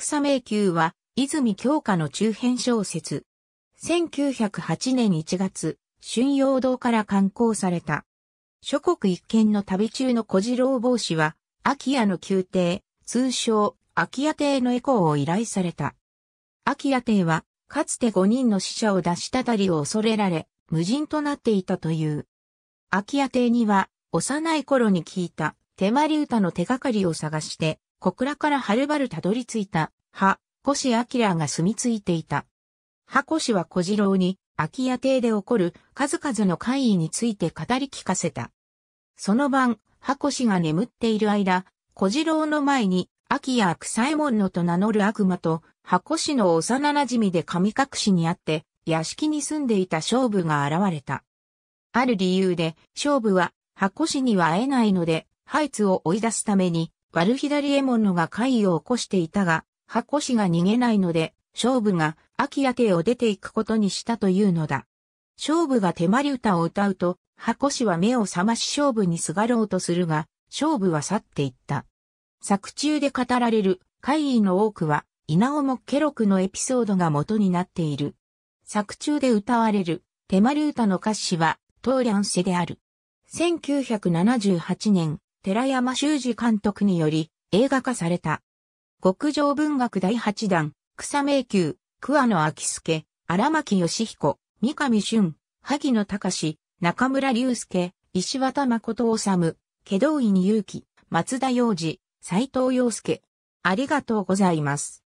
草迷宮は、泉京花の中編小説。1908年1月、春陽堂から刊行された。諸国一見の旅中の小次郎帽子は、秋谷の宮廷、通称、秋谷邸のエコーを依頼された。秋谷邸は、かつて5人の死者を出したたりを恐れられ、無人となっていたという。秋谷邸には、幼い頃に聞いた、手まり歌の手がかりを探して、小倉からはるばるたどり着いた、は、越明が住み着いていた。葉越は小次郎に、空家邸で起こる数々の怪異について語り聞かせた。その晩、箱越が眠っている間、小次郎の前に、秋や草右衛門のと名乗る悪魔と、箱越の幼馴染で神隠しにあって、屋敷に住んでいた勝負が現れた。ある理由で、勝負は、箱越には会えないので、ハイツを追い出すために、ガルヒダリエモノが会を起こしていたが、ハコ氏が逃げないので、勝負が秋アテを出ていくことにしたというのだ。勝負が手まり歌を歌うと、ハコ氏は目を覚まし勝負にすがろうとするが、勝負は去っていった。作中で語られる会議の多くは、稲尾もケロクのエピソードが元になっている。作中で歌われる手まり歌の歌詞は、トーリャンセである。1978年、寺山修司監督により映画化された。極上文学第8弾、草迷宮、桑野明介、荒牧義彦、三上俊、萩野隆、中村隆介、石渡誠治、祁道院祐気、松田洋二、斎藤洋介。ありがとうございます。